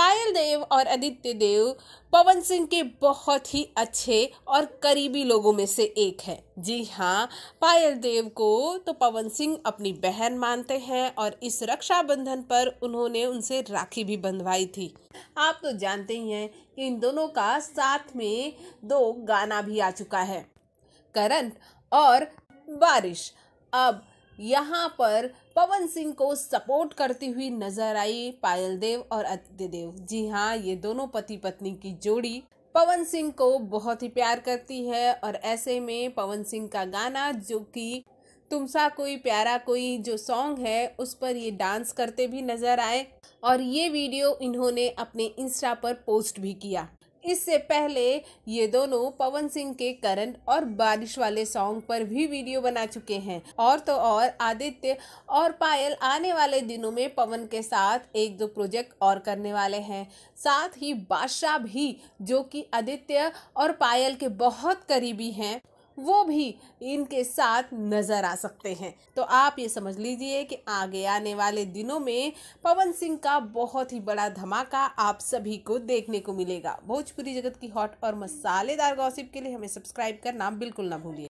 पायल देव और आदित्य देव पवन सिंह के बहुत ही अच्छे और करीबी लोगों में से एक है जी हाँ पायल देव को तो पवन सिंह अपनी बहन मानते हैं और इस रक्षाबंधन पर उन्होंने उनसे राखी भी बंधवाई थी आप तो जानते ही हैं कि इन दोनों का साथ में दो गाना भी आ चुका है करंट और बारिश अब यहाँ पर पवन सिंह को सपोर्ट करती हुई नजर आई पायल देव और आदित्य देव जी हाँ ये दोनों पति पत्नी की जोड़ी पवन सिंह को बहुत ही प्यार करती है और ऐसे में पवन सिंह का गाना जो कि तुमसा कोई प्यारा कोई जो सॉन्ग है उस पर ये डांस करते भी नजर आए और ये वीडियो इन्होंने अपने इंस्टा पर पोस्ट भी किया इससे पहले ये दोनों पवन सिंह के करंट और बारिश वाले सॉन्ग पर भी वीडियो बना चुके हैं और तो और आदित्य और पायल आने वाले दिनों में पवन के साथ एक दो प्रोजेक्ट और करने वाले हैं साथ ही बादशाह भी जो कि आदित्य और पायल के बहुत करीबी हैं वो भी इनके साथ नज़र आ सकते हैं तो आप ये समझ लीजिए कि आगे आने वाले दिनों में पवन सिंह का बहुत ही बड़ा धमाका आप सभी को देखने को मिलेगा भोजपुरी जगत की हॉट और मसालेदार गॉसिप के लिए हमें सब्सक्राइब करना बिल्कुल ना भूलिए